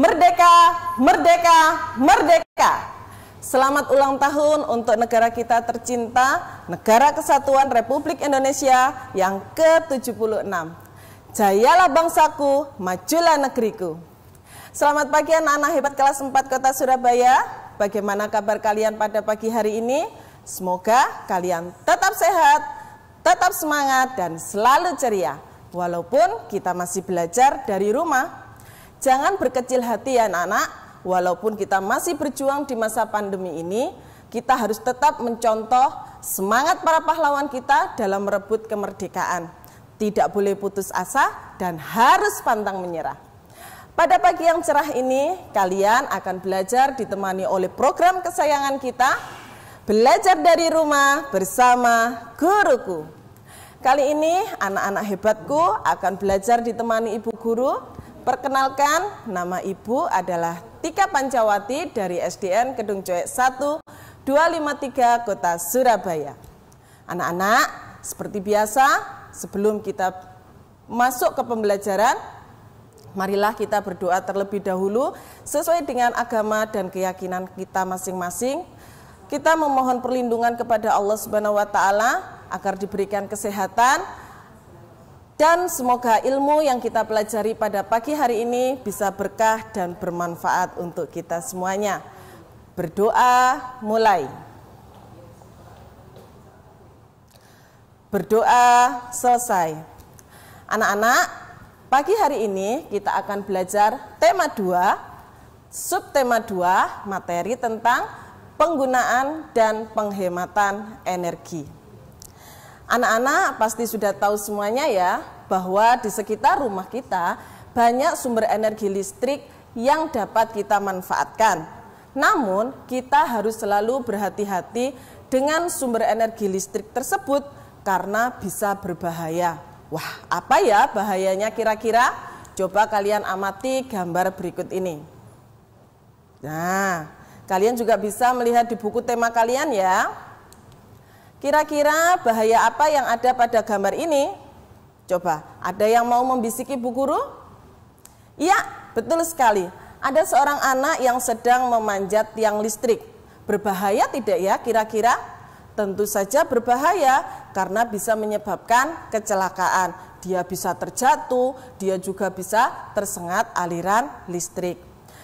Merdeka, merdeka, merdeka. Selamat ulang tahun untuk negara kita tercinta, Negara Kesatuan Republik Indonesia yang ke-76. Jayalah bangsaku, majulah negeriku. Selamat pagi anak-anak hebat kelas 4 Kota Surabaya. Bagaimana kabar kalian pada pagi hari ini? Semoga kalian tetap sehat, tetap semangat dan selalu ceria walaupun kita masih belajar dari rumah. Jangan berkecil hati ya anak-anak, walaupun kita masih berjuang di masa pandemi ini, kita harus tetap mencontoh semangat para pahlawan kita dalam merebut kemerdekaan. Tidak boleh putus asa dan harus pantang menyerah. Pada pagi yang cerah ini, kalian akan belajar ditemani oleh program kesayangan kita, Belajar dari Rumah bersama Guruku. Kali ini anak-anak hebatku akan belajar ditemani ibu guru Perkenalkan, nama Ibu adalah Tika Pancawati dari SDN Kedung Coek 1, 253 Kota Surabaya. Anak-anak, seperti biasa, sebelum kita masuk ke pembelajaran, marilah kita berdoa terlebih dahulu sesuai dengan agama dan keyakinan kita masing-masing. Kita memohon perlindungan kepada Allah Subhanahu wa taala agar diberikan kesehatan, dan semoga ilmu yang kita pelajari pada pagi hari ini bisa berkah dan bermanfaat untuk kita semuanya. Berdoa mulai. Berdoa selesai. Anak-anak, pagi hari ini kita akan belajar tema 2, subtema 2, materi tentang penggunaan dan penghematan energi. Anak-anak pasti sudah tahu semuanya ya bahwa di sekitar rumah kita banyak sumber energi listrik yang dapat kita manfaatkan. Namun, kita harus selalu berhati-hati dengan sumber energi listrik tersebut karena bisa berbahaya. Wah, apa ya bahayanya kira-kira? Coba kalian amati gambar berikut ini. Nah, kalian juga bisa melihat di buku tema kalian ya. Kira-kira bahaya apa yang ada pada gambar ini? Coba, ada yang mau membisiki Bu Guru? Iya, betul sekali. Ada seorang anak yang sedang memanjat tiang listrik. Berbahaya tidak ya kira-kira? Tentu saja berbahaya karena bisa menyebabkan kecelakaan. Dia bisa terjatuh, dia juga bisa tersengat aliran listrik.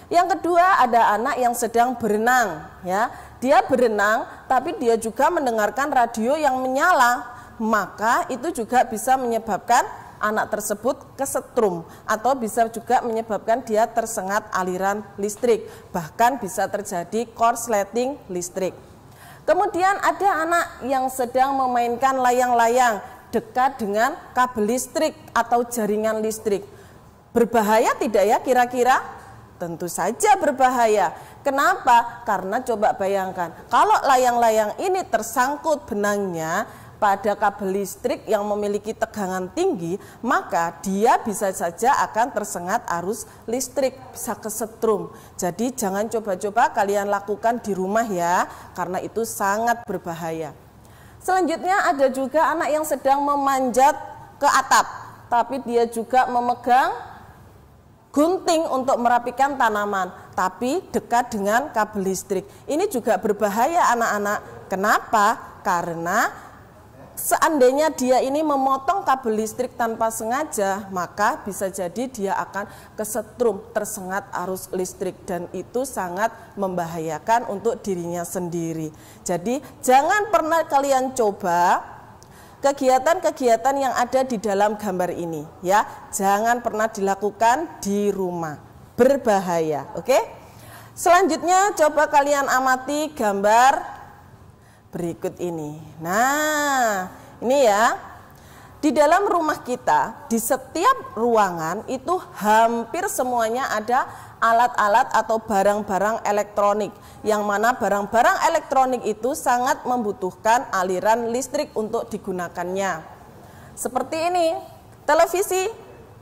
Yang kedua ada anak yang sedang berenang ya dia berenang tapi dia juga mendengarkan radio yang menyala, maka itu juga bisa menyebabkan anak tersebut kesetrum atau bisa juga menyebabkan dia tersengat aliran listrik, bahkan bisa terjadi korsleting listrik. Kemudian ada anak yang sedang memainkan layang-layang dekat dengan kabel listrik atau jaringan listrik. Berbahaya tidak ya kira-kira? tentu saja berbahaya. Kenapa? Karena coba bayangkan, kalau layang-layang ini tersangkut benangnya pada kabel listrik yang memiliki tegangan tinggi, maka dia bisa saja akan tersengat arus listrik, bisa kesetrum. Jadi jangan coba-coba kalian lakukan di rumah ya, karena itu sangat berbahaya. Selanjutnya ada juga anak yang sedang memanjat ke atap, tapi dia juga memegang gunting untuk merapikan tanaman, tapi dekat dengan kabel listrik. Ini juga berbahaya anak-anak. Kenapa? Karena seandainya dia ini memotong kabel listrik tanpa sengaja, maka bisa jadi dia akan kesetrum, tersengat arus listrik dan itu sangat membahayakan untuk dirinya sendiri. Jadi, jangan pernah kalian coba kegiatan-kegiatan yang ada di dalam gambar ini ya jangan pernah dilakukan di rumah berbahaya oke selanjutnya coba kalian amati gambar berikut ini nah ini ya di dalam rumah kita, di setiap ruangan itu hampir semuanya ada alat-alat atau barang-barang elektronik. Yang mana barang-barang elektronik itu sangat membutuhkan aliran listrik untuk digunakannya. Seperti ini, televisi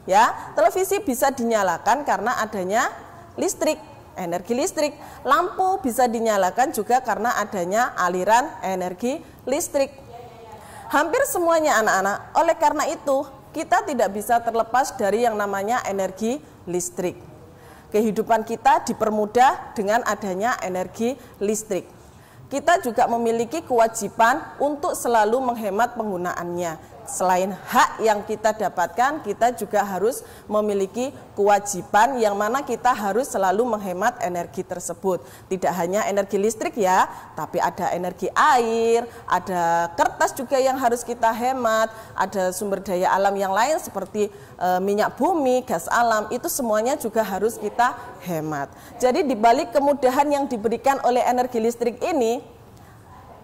ya. Televisi bisa dinyalakan karena adanya listrik, energi listrik. Lampu bisa dinyalakan juga karena adanya aliran energi listrik hampir semuanya anak-anak. Oleh karena itu, kita tidak bisa terlepas dari yang namanya energi listrik. Kehidupan kita dipermudah dengan adanya energi listrik. Kita juga memiliki kewajiban untuk selalu menghemat penggunaannya selain hak yang kita dapatkan, kita juga harus memiliki kewajiban yang mana kita harus selalu menghemat energi tersebut. Tidak hanya energi listrik ya, tapi ada energi air, ada kertas juga yang harus kita hemat, ada sumber daya alam yang lain seperti e, minyak bumi, gas alam, itu semuanya juga harus kita hemat. Jadi dibalik kemudahan yang diberikan oleh energi listrik ini,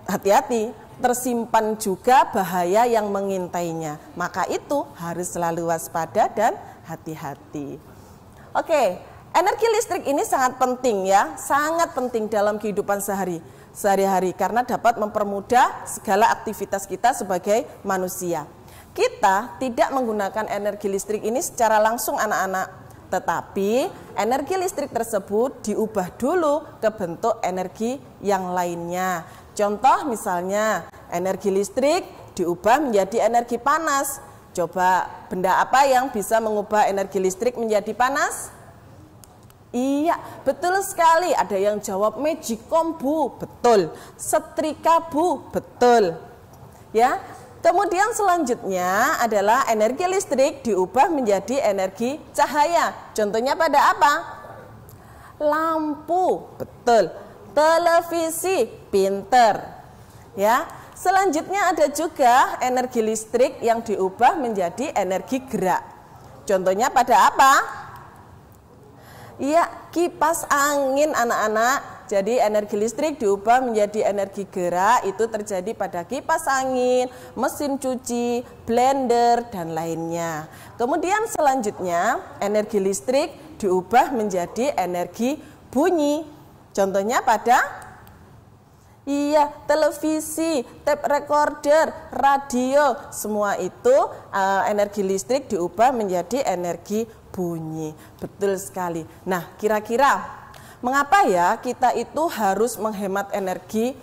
hati-hati tersimpan juga bahaya yang mengintainya. Maka itu harus selalu waspada dan hati-hati. Oke, energi listrik ini sangat penting ya, sangat penting dalam kehidupan sehari sehari-hari karena dapat mempermudah segala aktivitas kita sebagai manusia. Kita tidak menggunakan energi listrik ini secara langsung anak-anak, tetapi energi listrik tersebut diubah dulu ke bentuk energi yang lainnya. Contoh misalnya energi listrik diubah menjadi energi panas. Coba benda apa yang bisa mengubah energi listrik menjadi panas? Iya, betul sekali. Ada yang jawab magicom bu, betul. Setrika bu, betul. Ya, Kemudian selanjutnya adalah energi listrik diubah menjadi energi cahaya. Contohnya pada apa? Lampu, betul televisi, pinter. Ya. Selanjutnya ada juga energi listrik yang diubah menjadi energi gerak. Contohnya pada apa? Iya, kipas angin anak-anak. Jadi energi listrik diubah menjadi energi gerak itu terjadi pada kipas angin, mesin cuci, blender dan lainnya. Kemudian selanjutnya energi listrik diubah menjadi energi bunyi Contohnya pada Iya, televisi, tape recorder, radio, semua itu uh, energi listrik diubah menjadi energi bunyi. Betul sekali. Nah, kira-kira mengapa ya kita itu harus menghemat energi?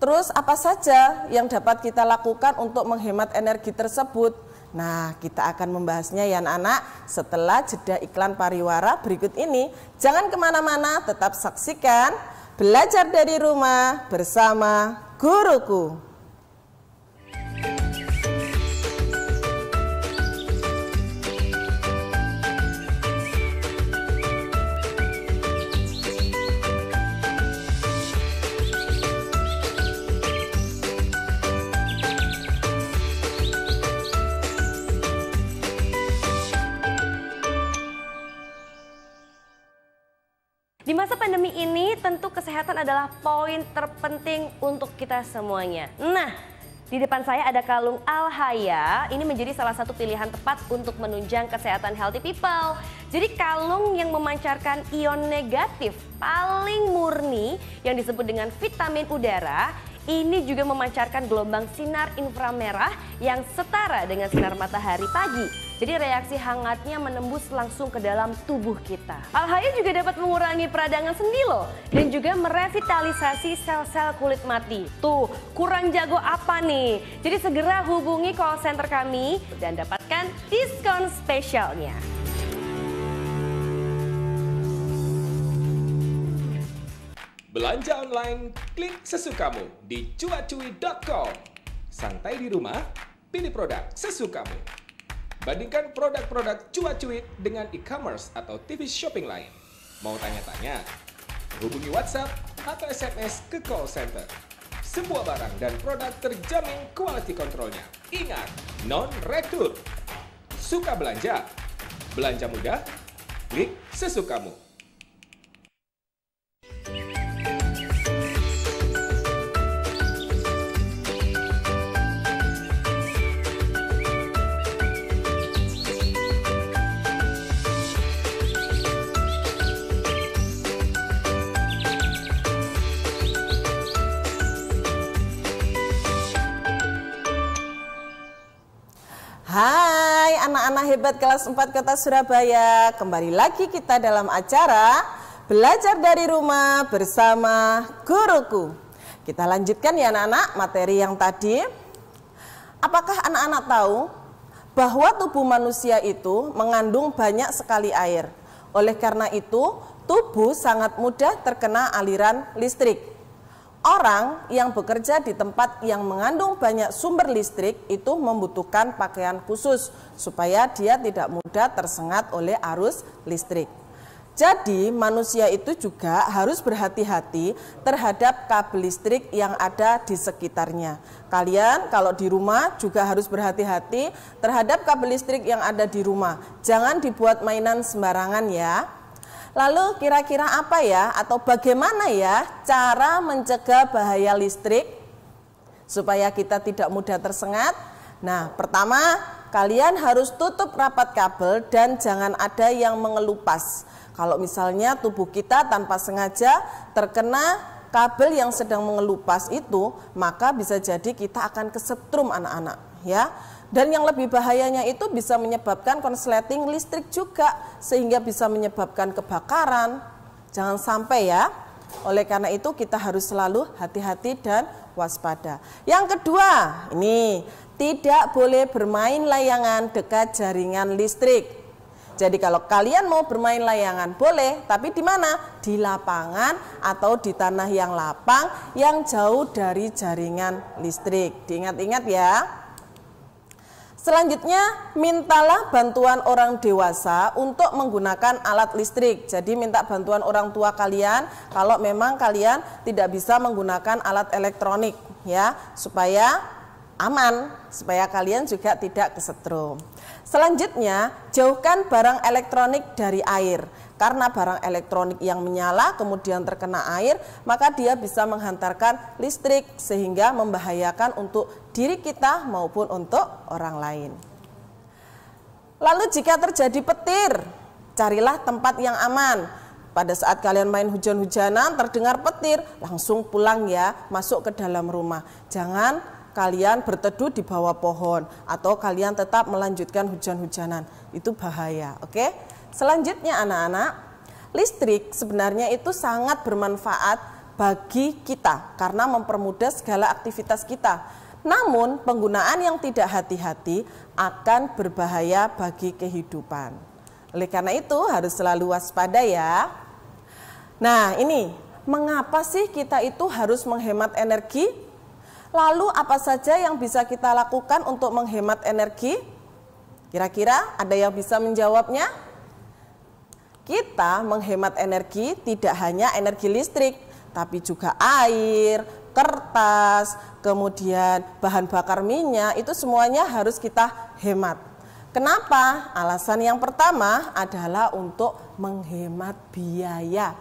Terus apa saja yang dapat kita lakukan untuk menghemat energi tersebut? Nah, kita akan membahasnya ya anak-anak setelah jeda iklan pariwara berikut ini. Jangan kemana-mana, tetap saksikan Belajar dari Rumah bersama Guruku. Di masa pandemi ini tentu kesehatan adalah poin terpenting untuk kita semuanya. Nah, di depan saya ada kalung Alhaya. Ini menjadi salah satu pilihan tepat untuk menunjang kesehatan healthy people. Jadi kalung yang memancarkan ion negatif paling murni yang disebut dengan vitamin udara ini juga memancarkan gelombang sinar inframerah yang setara dengan sinar matahari pagi jadi reaksi hangatnya menembus langsung ke dalam tubuh kita. Alhaya juga dapat mengurangi peradangan sendi loh dan juga merevitalisasi sel-sel kulit mati. Tuh, kurang jago apa nih? Jadi segera hubungi call center kami dan dapatkan diskon spesialnya. Belanja online, klik sesukamu di cuacui.com. Santai di rumah, pilih produk sesukamu. Bandingkan produk-produk cuat-cuit dengan e-commerce atau TV shopping lain. Mau tanya-tanya? Hubungi WhatsApp atau SMS ke call center. Semua barang dan produk terjamin quality kontrolnya. Ingat, non-retur. Suka belanja? Belanja mudah? Klik sesukamu. Hai anak-anak hebat kelas 4 Kota Surabaya. Kembali lagi kita dalam acara Belajar dari Rumah bersama guruku. Kita lanjutkan ya anak-anak materi yang tadi. Apakah anak-anak tahu bahwa tubuh manusia itu mengandung banyak sekali air? Oleh karena itu, tubuh sangat mudah terkena aliran listrik. Orang yang bekerja di tempat yang mengandung banyak sumber listrik itu membutuhkan pakaian khusus supaya dia tidak mudah tersengat oleh arus listrik. Jadi manusia itu juga harus berhati-hati terhadap kabel listrik yang ada di sekitarnya. Kalian kalau di rumah juga harus berhati-hati terhadap kabel listrik yang ada di rumah. Jangan dibuat mainan sembarangan ya. Lalu kira-kira apa ya atau bagaimana ya cara mencegah bahaya listrik supaya kita tidak mudah tersengat? Nah, pertama kalian harus tutup rapat kabel dan jangan ada yang mengelupas. Kalau misalnya tubuh kita tanpa sengaja terkena kabel yang sedang mengelupas itu, maka bisa jadi kita akan kesetrum anak-anak, ya. Dan yang lebih bahayanya itu bisa menyebabkan konsleting listrik juga sehingga bisa menyebabkan kebakaran. Jangan sampai ya. Oleh karena itu kita harus selalu hati-hati dan waspada. Yang kedua, ini tidak boleh bermain layangan dekat jaringan listrik. Jadi kalau kalian mau bermain layangan boleh, tapi di mana? Di lapangan atau di tanah yang lapang yang jauh dari jaringan listrik. Diingat-ingat ya. Selanjutnya, mintalah bantuan orang dewasa untuk menggunakan alat listrik. Jadi minta bantuan orang tua kalian kalau memang kalian tidak bisa menggunakan alat elektronik ya, supaya aman, supaya kalian juga tidak kesetrum. Selanjutnya, jauhkan barang elektronik dari air. Karena barang elektronik yang menyala kemudian terkena air, maka dia bisa menghantarkan listrik sehingga membahayakan untuk diri kita maupun untuk orang lain. Lalu jika terjadi petir, carilah tempat yang aman. Pada saat kalian main hujan-hujanan terdengar petir, langsung pulang ya, masuk ke dalam rumah. Jangan kalian berteduh di bawah pohon atau kalian tetap melanjutkan hujan-hujanan. Itu bahaya, oke? Selanjutnya anak-anak, listrik sebenarnya itu sangat bermanfaat bagi kita karena mempermudah segala aktivitas kita. Namun, penggunaan yang tidak hati-hati akan berbahaya bagi kehidupan. Oleh karena itu, harus selalu waspada ya. Nah, ini mengapa sih kita itu harus menghemat energi? Lalu apa saja yang bisa kita lakukan untuk menghemat energi? Kira-kira ada yang bisa menjawabnya? Kita menghemat energi tidak hanya energi listrik, tapi juga air, kertas, kemudian bahan bakar minyak, itu semuanya harus kita hemat. Kenapa? Alasan yang pertama adalah untuk menghemat biaya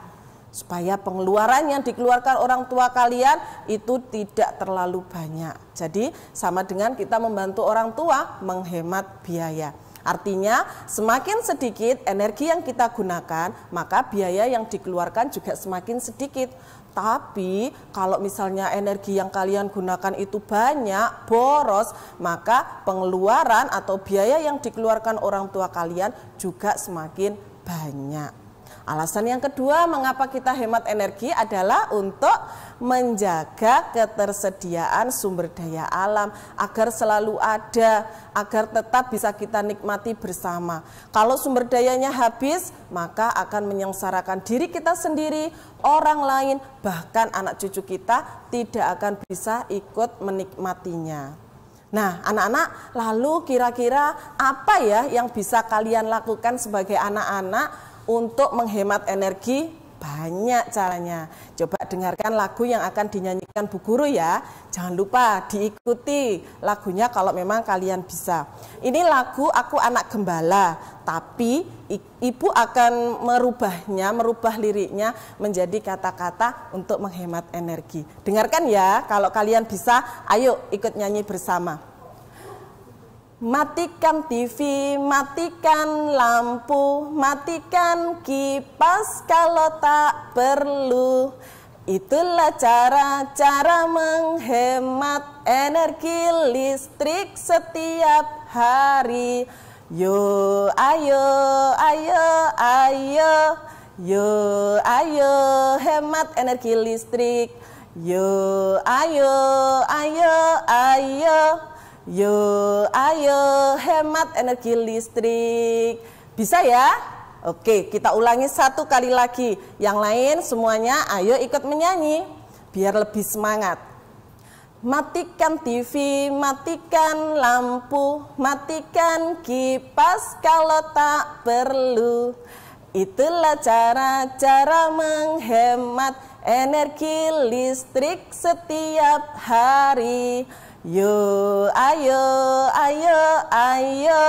supaya pengeluaran yang dikeluarkan orang tua kalian itu tidak terlalu banyak. Jadi sama dengan kita membantu orang tua menghemat biaya. Artinya, semakin sedikit energi yang kita gunakan, maka biaya yang dikeluarkan juga semakin sedikit. Tapi kalau misalnya energi yang kalian gunakan itu banyak, boros, maka pengeluaran atau biaya yang dikeluarkan orang tua kalian juga semakin banyak. Alasan yang kedua mengapa kita hemat energi adalah untuk menjaga ketersediaan sumber daya alam agar selalu ada, agar tetap bisa kita nikmati bersama. Kalau sumber dayanya habis, maka akan menyengsarakan diri kita sendiri, orang lain, bahkan anak cucu kita tidak akan bisa ikut menikmatinya. Nah, anak-anak, lalu kira-kira apa ya yang bisa kalian lakukan sebagai anak-anak untuk menghemat energi banyak caranya. Coba dengarkan lagu yang akan dinyanyikan Bu Guru ya. Jangan lupa diikuti lagunya kalau memang kalian bisa. Ini lagu Aku Anak Gembala, tapi Ibu akan merubahnya, merubah liriknya menjadi kata-kata untuk menghemat energi. Dengarkan ya, kalau kalian bisa, ayo ikut nyanyi bersama. Matikan TV, matikan lampu, matikan kipas kalau tak perlu. Itulah cara-cara menghemat energi listrik setiap hari. Yo, ayo, ayo, ayo. Yo, ayo, hemat energi listrik. Yo, ayo, ayo, ayo. Yo, ayo hemat energi listrik. Bisa ya? Oke, kita ulangi satu kali lagi. Yang lain semuanya ayo ikut menyanyi biar lebih semangat. Matikan TV, matikan lampu, matikan kipas kalau tak perlu. Itulah cara-cara menghemat energi listrik setiap hari. Yo, ayo, ayo, ayo.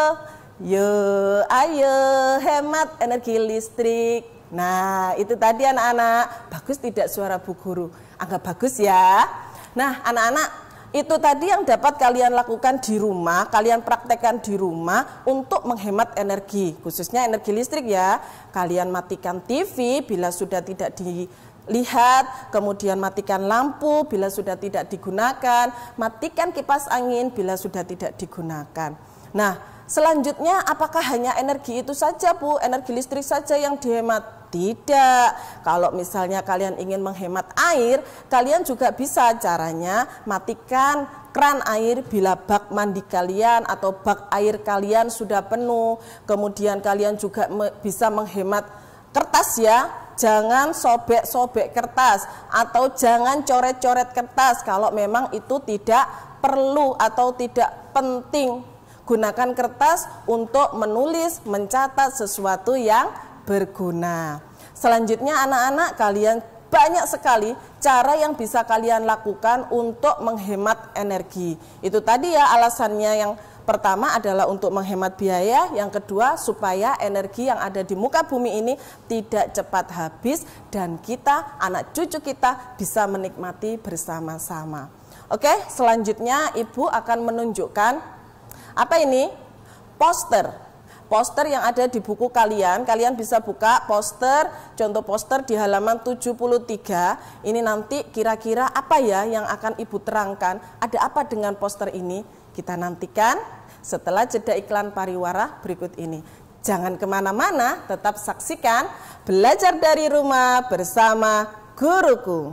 Yo, ayo, hemat energi listrik. Nah, itu tadi anak-anak. Bagus tidak suara Bu Guru? Anggap bagus ya. Nah, anak-anak itu tadi yang dapat kalian lakukan di rumah, kalian praktekkan di rumah untuk menghemat energi, khususnya energi listrik ya. Kalian matikan TV bila sudah tidak di lihat, kemudian matikan lampu bila sudah tidak digunakan, matikan kipas angin bila sudah tidak digunakan. Nah, selanjutnya apakah hanya energi itu saja Bu, energi listrik saja yang dihemat? Tidak. Kalau misalnya kalian ingin menghemat air, kalian juga bisa caranya matikan keran air bila bak mandi kalian atau bak air kalian sudah penuh. Kemudian kalian juga bisa menghemat kertas ya. Jangan sobek-sobek kertas atau jangan coret-coret kertas kalau memang itu tidak perlu atau tidak penting. Gunakan kertas untuk menulis, mencatat sesuatu yang berguna. Selanjutnya anak-anak kalian banyak sekali cara yang bisa kalian lakukan untuk menghemat energi. Itu tadi ya alasannya yang pertama adalah untuk menghemat biaya, yang kedua supaya energi yang ada di muka bumi ini tidak cepat habis dan kita anak cucu kita bisa menikmati bersama-sama. Oke, selanjutnya Ibu akan menunjukkan apa ini? Poster poster yang ada di buku kalian. Kalian bisa buka poster, contoh poster di halaman 73. Ini nanti kira-kira apa ya yang akan Ibu terangkan? Ada apa dengan poster ini? Kita nantikan setelah jeda iklan pariwara berikut ini. Jangan kemana-mana, tetap saksikan Belajar dari Rumah bersama Guruku.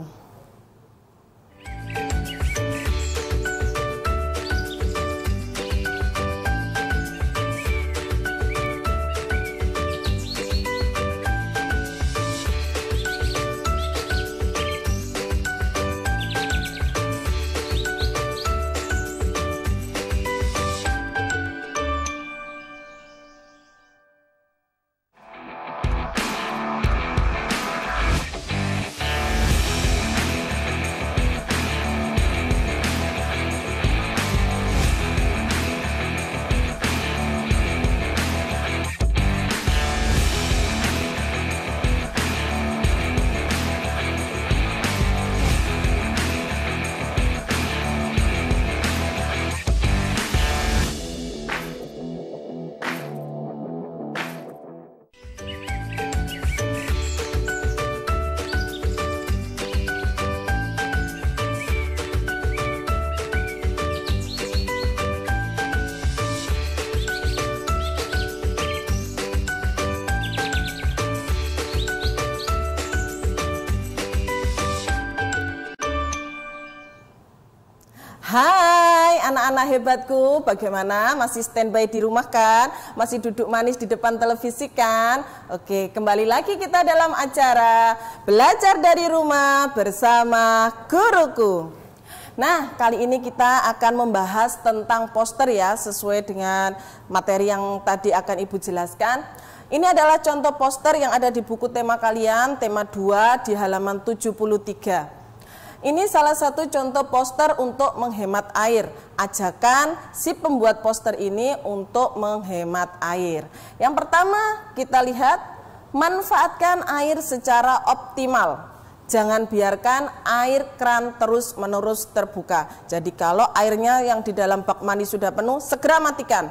anak-anak hebatku, bagaimana? Masih standby di rumah kan? Masih duduk manis di depan televisi kan? Oke, kembali lagi kita dalam acara Belajar dari Rumah bersama Guruku. Nah, kali ini kita akan membahas tentang poster ya, sesuai dengan materi yang tadi akan Ibu jelaskan. Ini adalah contoh poster yang ada di buku tema kalian, tema 2 di halaman 73. Ini salah satu contoh poster untuk menghemat air. Ajakan si pembuat poster ini untuk menghemat air. Yang pertama kita lihat manfaatkan air secara optimal. Jangan biarkan air kran terus-menerus terbuka. Jadi kalau airnya yang di dalam bak mandi sudah penuh, segera matikan.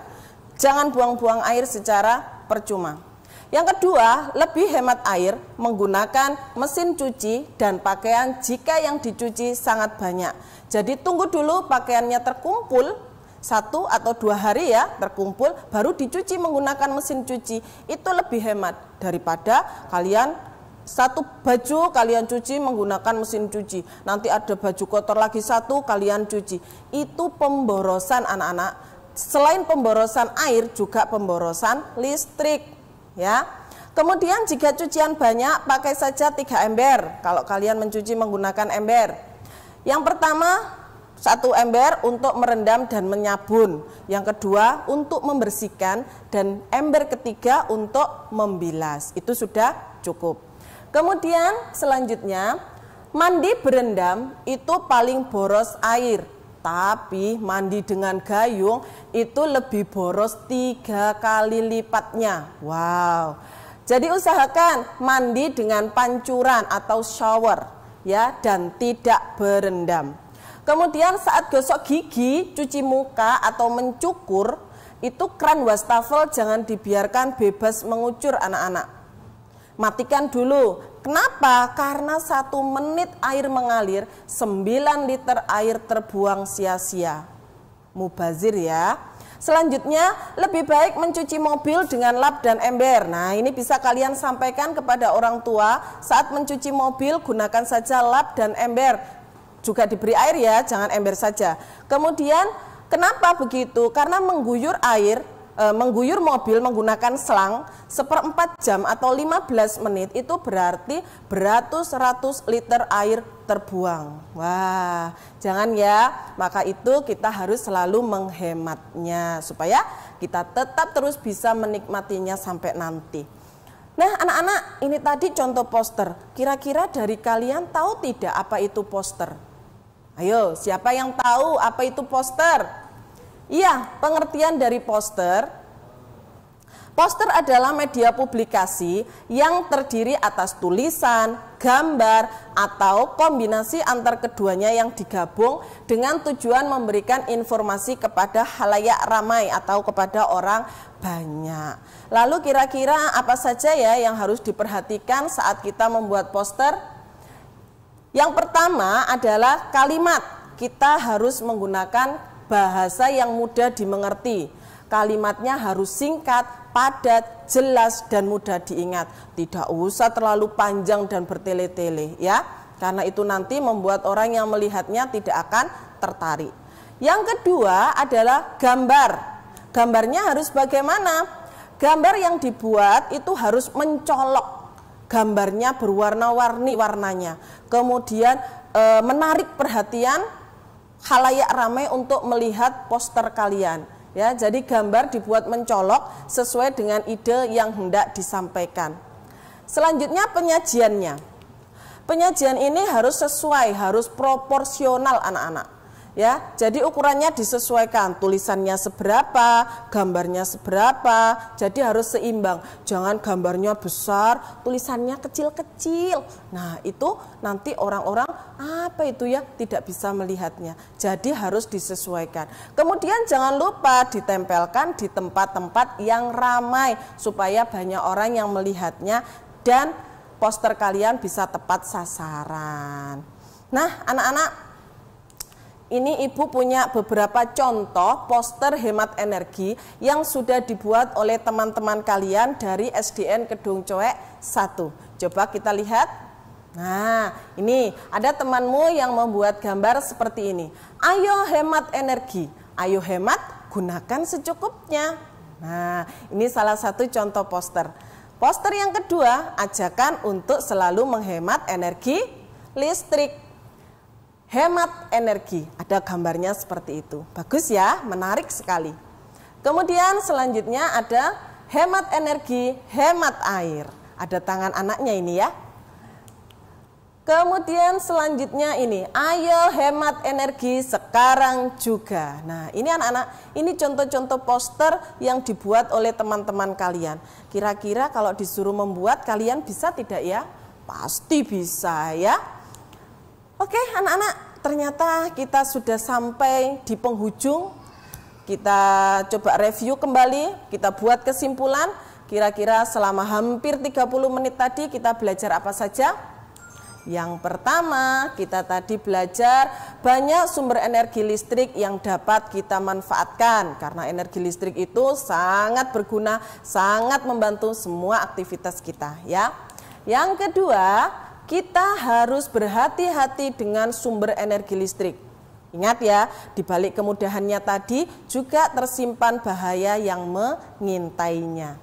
Jangan buang-buang air secara percuma. Yang kedua, lebih hemat air menggunakan mesin cuci dan pakaian jika yang dicuci sangat banyak. Jadi tunggu dulu pakaiannya terkumpul satu atau dua hari ya terkumpul baru dicuci menggunakan mesin cuci itu lebih hemat daripada kalian satu baju kalian cuci menggunakan mesin cuci. Nanti ada baju kotor lagi satu kalian cuci. Itu pemborosan anak-anak. Selain pemborosan air juga pemborosan listrik ya. Kemudian jika cucian banyak pakai saja 3 ember kalau kalian mencuci menggunakan ember. Yang pertama satu ember untuk merendam dan menyabun. Yang kedua untuk membersihkan dan ember ketiga untuk membilas. Itu sudah cukup. Kemudian selanjutnya mandi berendam itu paling boros air tapi mandi dengan gayung itu lebih boros tiga kali lipatnya. Wow. Jadi usahakan mandi dengan pancuran atau shower ya dan tidak berendam. Kemudian saat gosok gigi, cuci muka atau mencukur itu kran wastafel jangan dibiarkan bebas mengucur anak-anak. Matikan dulu Kenapa? Karena satu menit air mengalir, 9 liter air terbuang sia-sia. Mubazir ya. Selanjutnya, lebih baik mencuci mobil dengan lap dan ember. Nah, ini bisa kalian sampaikan kepada orang tua saat mencuci mobil gunakan saja lap dan ember. Juga diberi air ya, jangan ember saja. Kemudian, kenapa begitu? Karena mengguyur air e, mengguyur mobil menggunakan selang seperempat jam atau 15 menit itu berarti beratus-ratus liter air terbuang. Wah, jangan ya. Maka itu kita harus selalu menghematnya supaya kita tetap terus bisa menikmatinya sampai nanti. Nah, anak-anak, ini tadi contoh poster. Kira-kira dari kalian tahu tidak apa itu poster? Ayo, siapa yang tahu apa itu poster? Iya, pengertian dari poster. Poster adalah media publikasi yang terdiri atas tulisan, gambar, atau kombinasi antar keduanya yang digabung dengan tujuan memberikan informasi kepada halayak ramai atau kepada orang banyak. Lalu kira-kira apa saja ya yang harus diperhatikan saat kita membuat poster? Yang pertama adalah kalimat kita harus menggunakan bahasa yang mudah dimengerti. Kalimatnya harus singkat, padat, jelas, dan mudah diingat. Tidak usah terlalu panjang dan bertele-tele ya, karena itu nanti membuat orang yang melihatnya tidak akan tertarik. Yang kedua adalah gambar. Gambarnya harus bagaimana? Gambar yang dibuat itu harus mencolok. Gambarnya berwarna-warni warnanya. Kemudian e, menarik perhatian halayak ramai untuk melihat poster kalian. Ya, jadi gambar dibuat mencolok sesuai dengan ide yang hendak disampaikan. Selanjutnya penyajiannya. Penyajian ini harus sesuai, harus proporsional anak-anak ya. Jadi ukurannya disesuaikan, tulisannya seberapa, gambarnya seberapa. Jadi harus seimbang. Jangan gambarnya besar, tulisannya kecil-kecil. Nah, itu nanti orang-orang apa itu ya tidak bisa melihatnya. Jadi harus disesuaikan. Kemudian jangan lupa ditempelkan di tempat-tempat yang ramai supaya banyak orang yang melihatnya dan poster kalian bisa tepat sasaran. Nah, anak-anak ini Ibu punya beberapa contoh poster hemat energi yang sudah dibuat oleh teman-teman kalian dari SDN Kedung Coek 1. Coba kita lihat. Nah, ini ada temanmu yang membuat gambar seperti ini. Ayo hemat energi. Ayo hemat, gunakan secukupnya. Nah, ini salah satu contoh poster. Poster yang kedua, ajakan untuk selalu menghemat energi listrik hemat energi. Ada gambarnya seperti itu. Bagus ya, menarik sekali. Kemudian selanjutnya ada hemat energi, hemat air. Ada tangan anaknya ini ya. Kemudian selanjutnya ini, ayo hemat energi sekarang juga. Nah ini anak-anak, ini contoh-contoh poster yang dibuat oleh teman-teman kalian. Kira-kira kalau disuruh membuat kalian bisa tidak ya? Pasti bisa ya. Oke, anak-anak, ternyata kita sudah sampai di penghujung. Kita coba review kembali, kita buat kesimpulan. Kira-kira selama hampir 30 menit tadi kita belajar apa saja? Yang pertama, kita tadi belajar banyak sumber energi listrik yang dapat kita manfaatkan karena energi listrik itu sangat berguna, sangat membantu semua aktivitas kita ya. Yang kedua, kita harus berhati-hati dengan sumber energi listrik. Ingat ya, di balik kemudahannya tadi juga tersimpan bahaya yang mengintainya.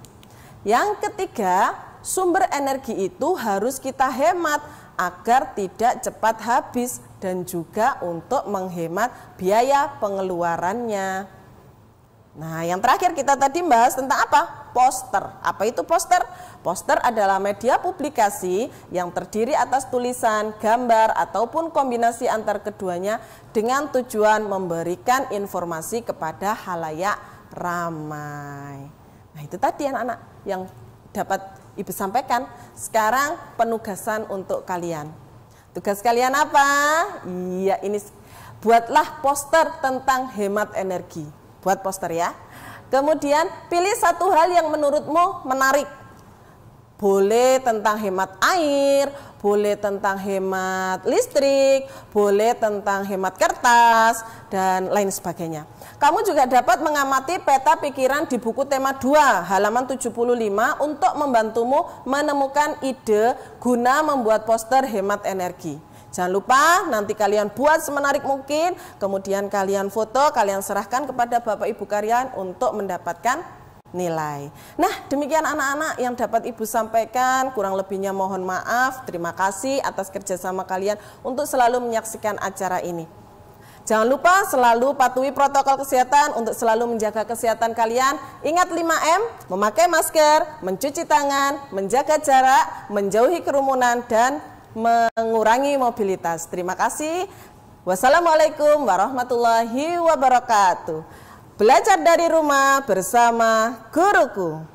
Yang ketiga, sumber energi itu harus kita hemat agar tidak cepat habis dan juga untuk menghemat biaya pengeluarannya. Nah, yang terakhir kita tadi bahas tentang apa? Poster. Apa itu poster? Poster adalah media publikasi yang terdiri atas tulisan, gambar, ataupun kombinasi antar keduanya dengan tujuan memberikan informasi kepada halayak ramai. Nah itu tadi anak-anak yang dapat Ibu sampaikan. Sekarang penugasan untuk kalian. Tugas kalian apa? Iya ini buatlah poster tentang hemat energi. Buat poster ya. Kemudian pilih satu hal yang menurutmu menarik boleh tentang hemat air, boleh tentang hemat listrik, boleh tentang hemat kertas, dan lain sebagainya. Kamu juga dapat mengamati peta pikiran di buku tema 2, halaman 75 untuk membantumu menemukan ide guna membuat poster hemat energi. Jangan lupa nanti kalian buat semenarik mungkin, kemudian kalian foto, kalian serahkan kepada Bapak Ibu kalian untuk mendapatkan nilai. Nah, demikian anak-anak yang dapat Ibu sampaikan. Kurang lebihnya mohon maaf. Terima kasih atas kerjasama kalian untuk selalu menyaksikan acara ini. Jangan lupa selalu patuhi protokol kesehatan untuk selalu menjaga kesehatan kalian. Ingat 5M, memakai masker, mencuci tangan, menjaga jarak, menjauhi kerumunan, dan mengurangi mobilitas. Terima kasih. Wassalamualaikum warahmatullahi wabarakatuh. Belajar dari rumah bersama guruku.